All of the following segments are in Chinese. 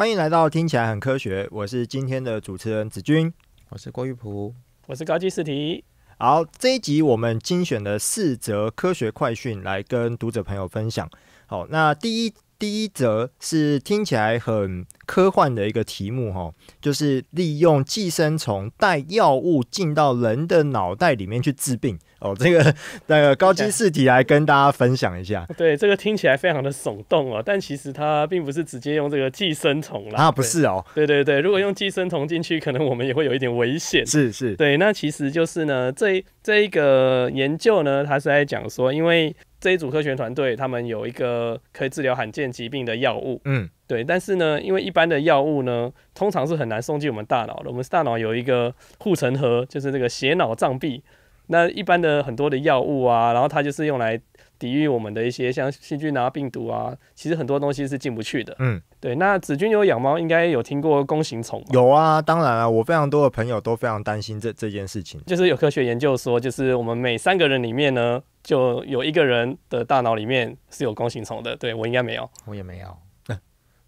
欢迎来到听起来很科学，我是今天的主持人子君，我是郭玉璞，我是高级试题。好，这一集我们精选的四则科学快讯来跟读者朋友分享。好，那第一第一则是听起来很。科幻的一个题目哈，就是利用寄生虫带药物进到人的脑袋里面去治病哦。这个那个高级试题来跟大家分享一下。对，这个听起来非常的耸动啊，但其实它并不是直接用这个寄生虫啦。啊，不是哦。对对对，如果用寄生虫进去，可能我们也会有一点危险。是是，对，那其实就是呢，这这一个研究呢，它是在讲说，因为这一组科学团队他们有一个可以治疗罕见疾病的药物，嗯。对，但是呢，因为一般的药物呢，通常是很难送进我们大脑的。我们大脑有一个护城河，就是这个血脑障壁。那一般的很多的药物啊，然后它就是用来抵御我们的一些像细菌啊、病毒啊，其实很多东西是进不去的。嗯，对。那子君有养猫，应该有听过弓形虫？有啊，当然啊，我非常多的朋友都非常担心这这件事情。就是有科学研究说，就是我们每三个人里面呢，就有一个人的大脑里面是有弓形虫的。对我应该没有，我也没有。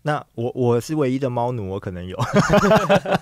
那我我是唯一的猫奴，我可能有。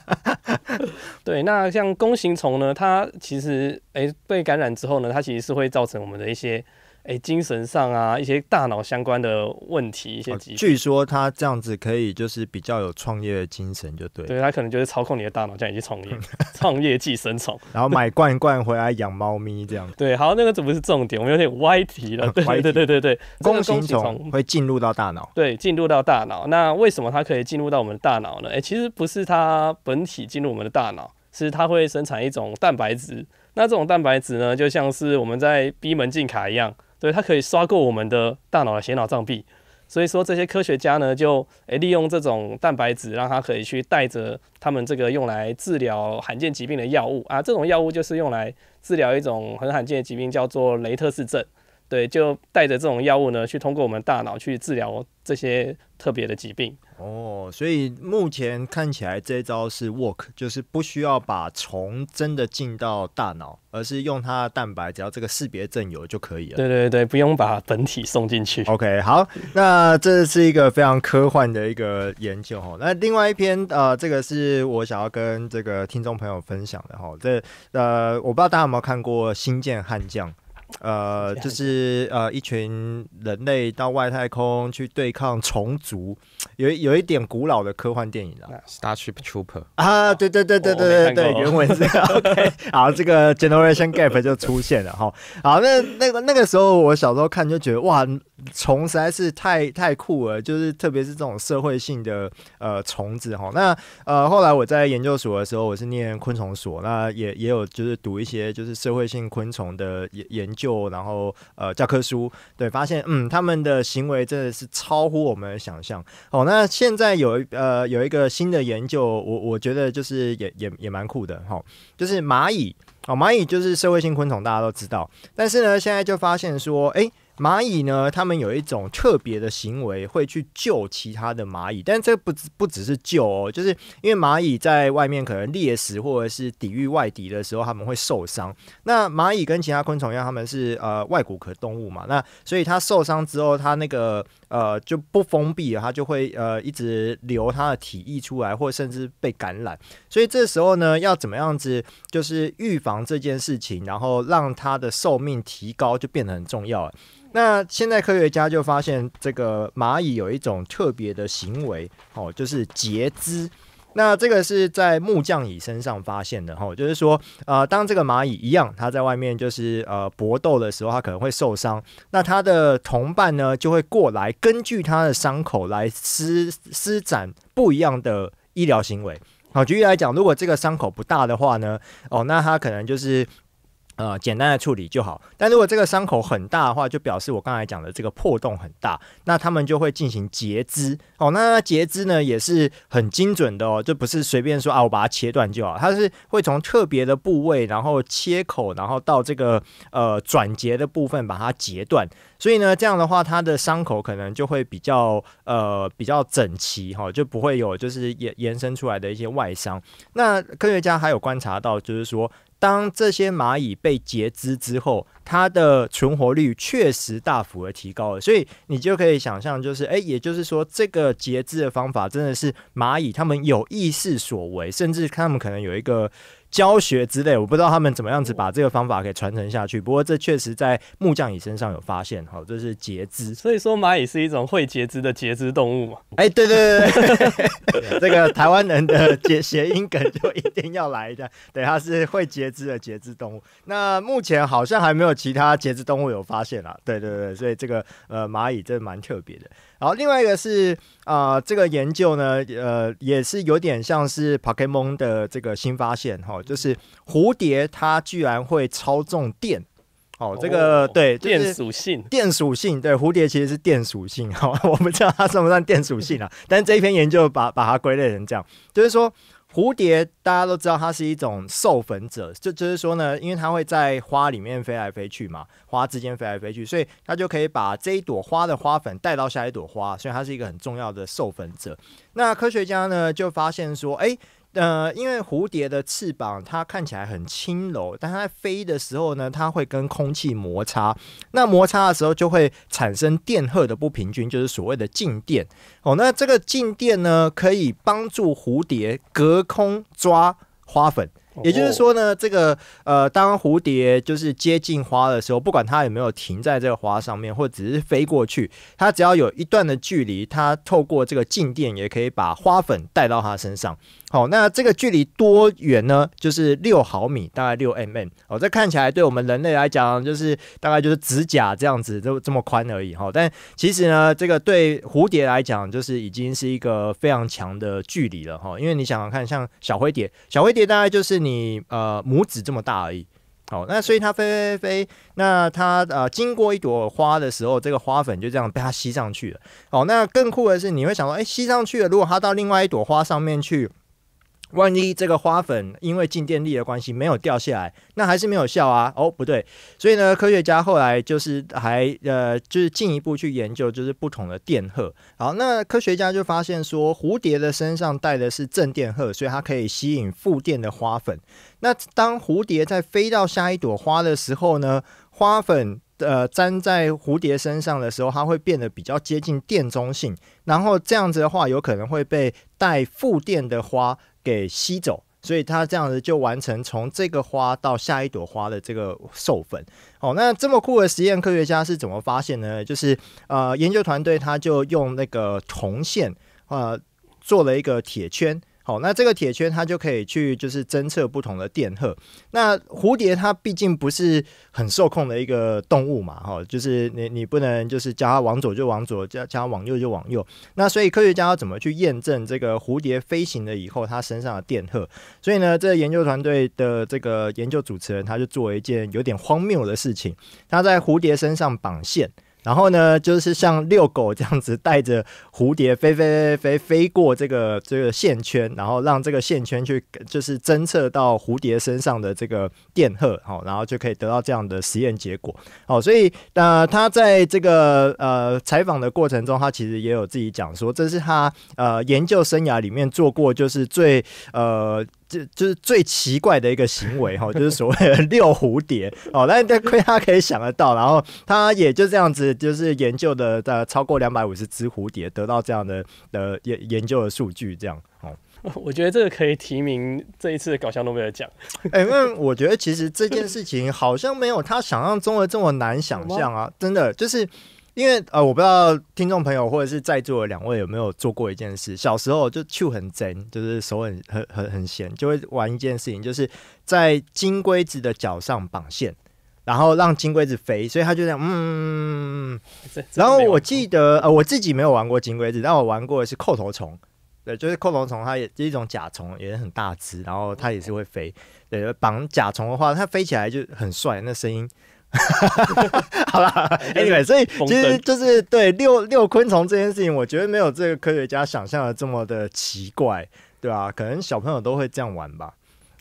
对，那像弓形虫呢，它其实哎被感染之后呢，它其实是会造成我们的一些。哎，精神上啊，一些大脑相关的问题。据说他这样子可以，就是比较有创业的精神，就对。对他可能就是操控你的大脑，这样去创业，创业寄生虫。然后买罐罐回来养猫咪，这样。对，好，那个这不是重点，我们有点歪题了。对对对对对，弓形虫会进入到大脑。对，进入到大脑。那为什么它可以进入到我们的大脑呢？哎，其实不是它本体进入我们的大脑，是它会生产一种蛋白质。那这种蛋白质呢，就像是我们在逼门禁卡一样。对，它可以刷过我们的大脑的血脑障壁，所以说这些科学家呢，就诶利用这种蛋白质，让它可以去带着他们这个用来治疗罕见疾病的药物啊，这种药物就是用来治疗一种很罕见的疾病，叫做雷特氏症。对，就带着这种药物呢，去通过我们大脑去治疗这些特别的疾病。哦，所以目前看起来这招是 work，就是不需要把虫真的进到大脑，而是用它的蛋白，只要这个识别正有就可以了。对对对不用把本体送进去。OK，好，那这是一个非常科幻的一个研究哦。那另外一篇呃，这个是我想要跟这个听众朋友分享的哈。这呃，我不知道大家有没有看过《新舰悍将》。呃，就是呃，一群人类到外太空去对抗虫族，有有一点古老的科幻电影啊，《Starship Trooper》啊，对对对对对对对，原文是 OK，好，这个 Generation Gap 就出现了哈，好，那那个那个时候我小时候看就觉得哇。虫实在是太太酷了，就是特别是这种社会性的呃虫子哈。那呃后来我在研究所的时候，我是念昆虫所，那也也有就是读一些就是社会性昆虫的研研究，然后呃教科书对，发现嗯他们的行为真的是超乎我们的想象。哦，那现在有呃有一个新的研究，我我觉得就是也也也蛮酷的哈，就是蚂蚁哦，蚂蚁就是社会性昆虫，大家都知道，但是呢现在就发现说哎。蚂蚁呢，它们有一种特别的行为，会去救其他的蚂蚁。但这不不不只是救哦，就是因为蚂蚁在外面可能猎食或者是抵御外敌的时候，他们会受伤。那蚂蚁跟其他昆虫一样，他们是呃外骨骼动物嘛，那所以它受伤之后，它那个。呃，就不封闭，它就会呃一直流它的体液出来，或甚至被感染。所以这时候呢，要怎么样子，就是预防这件事情，然后让它的寿命提高，就变得很重要了。那现在科学家就发现，这个蚂蚁有一种特别的行为，哦，就是截肢。那这个是在木匠蚁身上发现的哈，就是说，呃，当这个蚂蚁一样，它在外面就是呃搏斗的时候，它可能会受伤，那它的同伴呢就会过来，根据它的伤口来施施展不一样的医疗行为。好，举例来讲，如果这个伤口不大的话呢，哦，那它可能就是。呃，简单的处理就好。但如果这个伤口很大的话，就表示我刚才讲的这个破洞很大，那他们就会进行截肢哦。那截肢呢也是很精准的哦，就不是随便说啊，我把它切断就好，它是会从特别的部位，然后切口，然后到这个呃转结的部分把它截断。所以呢，这样的话它的伤口可能就会比较呃比较整齐哈，就不会有就是延延伸出来的一些外伤。那科学家还有观察到，就是说。当这些蚂蚁被截肢之后。它的存活率确实大幅的提高了，所以你就可以想象，就是哎，也就是说，这个截肢的方法真的是蚂蚁他们有意识所为，甚至他们可能有一个教学之类，我不知道他们怎么样子把这个方法给传承下去。不过这确实在木匠蚁身上有发现，哈，这是截肢。所以说蚂蚁是一种会截肢的截肢动物嘛？哎，对对对对，这个台湾人的谐谐音梗就一定要来的。等下是会截肢的截肢动物。那目前好像还没有。其他节肢动物有发现了，对对对，所以这个呃蚂蚁真蛮特别的。然后另外一个是啊，这个研究呢，呃也是有点像是 Pokemon 的这个新发现哈，就是蝴蝶它居然会操纵电哦，这个对电属性，电属性对蝴蝶其实是电属性哈，我们不知道它算不算电属性啊，但是这一篇研究把把它归类成这样，就是说。蝴蝶大家都知道，它是一种授粉者，就就是说呢，因为它会在花里面飞来飞去嘛，花之间飞来飞去，所以它就可以把这一朵花的花粉带到下一朵花，所以它是一个很重要的授粉者。那科学家呢就发现说，哎。呃，因为蝴蝶的翅膀它看起来很轻柔，但它飞的时候呢，它会跟空气摩擦。那摩擦的时候就会产生电荷的不平均，就是所谓的静电。哦，那这个静电呢，可以帮助蝴蝶隔空抓花粉。也就是说呢，这个呃，当蝴蝶就是接近花的时候，不管它有没有停在这个花上面，或只是飞过去，它只要有一段的距离，它透过这个静电也可以把花粉带到它身上。好，那这个距离多远呢？就是六毫米，大概六 mm。哦，这看起来对我们人类来讲，就是大概就是指甲这样子都这么宽而已哈。但其实呢，这个对蝴蝶来讲，就是已经是一个非常强的距离了哈。因为你想想看，像小灰蝶，小灰蝶大概就是。你呃拇指这么大而已，好，那所以它飞飞飞，那它呃经过一朵花的时候，这个花粉就这样被它吸上去了。好，那更酷的是，你会想说，哎，吸上去了，如果它到另外一朵花上面去。万一这个花粉因为静电力的关系没有掉下来，那还是没有效啊！哦，不对，所以呢，科学家后来就是还呃，就是进一步去研究，就是不同的电荷。好，那科学家就发现说，蝴蝶的身上带的是正电荷，所以它可以吸引负电的花粉。那当蝴蝶在飞到下一朵花的时候呢，花粉呃粘在蝴蝶身上的时候，它会变得比较接近电中性。然后这样子的话，有可能会被带负电的花。给吸走，所以它这样子就完成从这个花到下一朵花的这个授粉。哦，那这么酷的实验科学家是怎么发现呢？就是呃，研究团队他就用那个铜线呃做了一个铁圈。好，那这个铁圈它就可以去就是侦测不同的电荷。那蝴蝶它毕竟不是很受控的一个动物嘛，哈，就是你你不能就是叫它往左就往左，叫它往右就往右。那所以科学家要怎么去验证这个蝴蝶飞行了以后它身上的电荷？所以呢，这研究团队的这个研究主持人他就做了一件有点荒谬的事情，他在蝴蝶身上绑线。然后呢，就是像遛狗这样子，带着蝴蝶飞飞飞飞飞过这个这个线圈，然后让这个线圈去就是侦测到蝴蝶身上的这个电荷，好，然后就可以得到这样的实验结果，好，所以呃，他在这个呃采访的过程中，他其实也有自己讲说，这是他呃研究生涯里面做过就是最呃。就就是最奇怪的一个行为哈，就是所谓的遛蝴蝶哦，但是但亏他可以想得到，然后他也就这样子，就是研究的呃超过两百五十只蝴蝶，得到这样的呃研研究的数据这样哦。我觉得这个可以提名这一次搞笑诺贝尔奖。哎，那我觉得其实这件事情好像没有他想象中的这么难想象啊，真的就是。因为呃，我不知道听众朋友或者是在座的两位有没有做过一件事，小时候就手很真，就是手很很很很闲，就会玩一件事情，就是在金龟子的脚上绑线，然后让金龟子飞，所以他就这样嗯。然后我记得呃，我自己没有玩过金龟子，但我玩过的是扣头虫，对，就是扣头虫，它也是一种甲虫，也是很大只，然后它也是会飞。对，绑甲虫的话，它飞起来就很帅，那声音。好了，y 所以其实就是对六六昆虫这件事情，我觉得没有这个科学家想象的这么的奇怪，对吧？可能小朋友都会这样玩吧。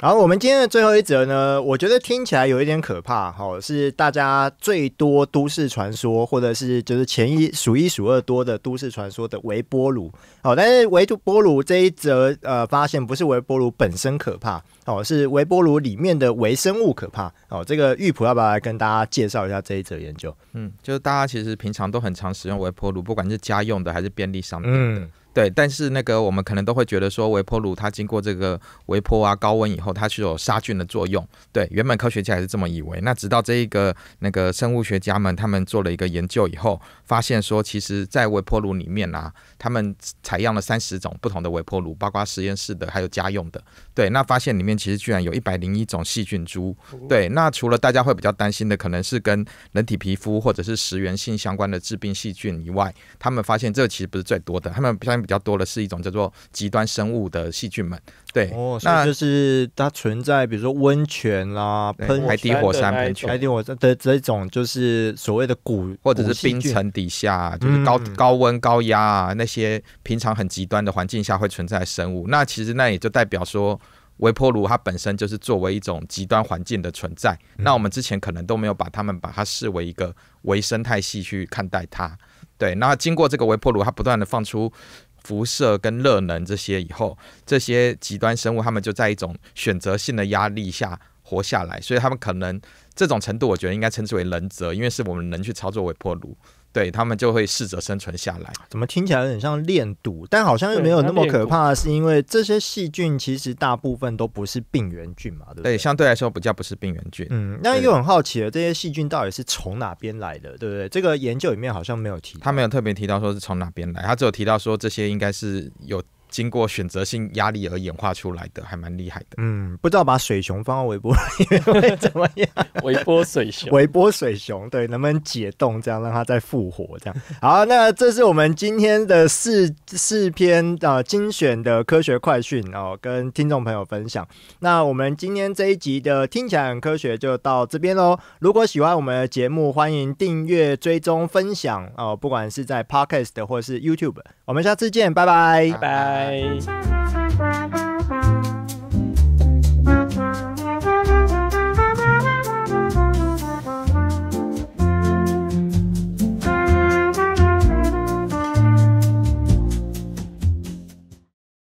好，我们今天的最后一则呢，我觉得听起来有一点可怕。哈，是大家最多都市传说，或者是就是前一数一数二多的都市传说的微波炉。好，但是微波炉这一则呃发现不是微波炉本身可怕，哦，是微波炉里面的微生物可怕。哦，这个玉普要不要来跟大家介绍一下这一则研究？嗯，就是大家其实平常都很常使用微波炉，不管是家用的还是便利商店的。对，但是那个我们可能都会觉得说微波炉它经过这个微波啊高温以后，它是有杀菌的作用。对，原本科学家也是这么以为。那直到这一个那个生物学家们他们做了一个研究以后，发现说，其实，在微波炉里面呢，他们采样了三十种不同的微波炉，包括实验室的，还有家用的。对，那发现里面其实居然有一百零一种细菌株。对，那除了大家会比较担心的，可能是跟人体皮肤或者是食源性相关的致病细菌以外，他们发现这其实不是最多的。他们相比较多的是一种叫做极端生物的细菌们。对，那就是它存在，比如说温泉啦、喷，海底火山、喷泉、海底火山的这种，就是所谓的古或者是冰层底下，就是高高温、高压啊那些平常很极端的环境下会存在生物。那其实那也就代表说微波炉它本身就是作为一种极端环境的存在。那我们之前可能都没有把它们把它视为一个微生态系去看待它，对。那经过这个微波炉，它不断的放出。辐射跟热能这些以后，这些极端生物，它们就在一种选择性的压力下。活下来，所以他们可能这种程度，我觉得应该称之为仁者，因为是我们能去操作微波炉，对他们就会适者生存下来。怎么听起来有点像练毒，但好像又没有那么可怕，是因为这些细菌其实大部分都不是病原菌嘛，对不对？对，相对来说比较不是病原菌。嗯，那又很好奇了，这些细菌到底是从哪边来的，对不对？这个研究里面好像没有提，他没有特别提到说是从哪边来，他只有提到说这些应该是有。经过选择性压力而演化出来的，还蛮厉害的。嗯，不知道把水熊放到微波里面会怎么样？微波水熊，微波水熊，对，能不能解冻，这样让它再复活？这样。好，那这是我们今天的四四篇啊精选的科学快讯哦，跟听众朋友分享。那我们今天这一集的听起来很科学就到这边喽。如果喜欢我们的节目，欢迎订阅、追踪、分享哦，不管是在 Podcast 或是 YouTube。我们下次见，拜拜，拜拜。拜。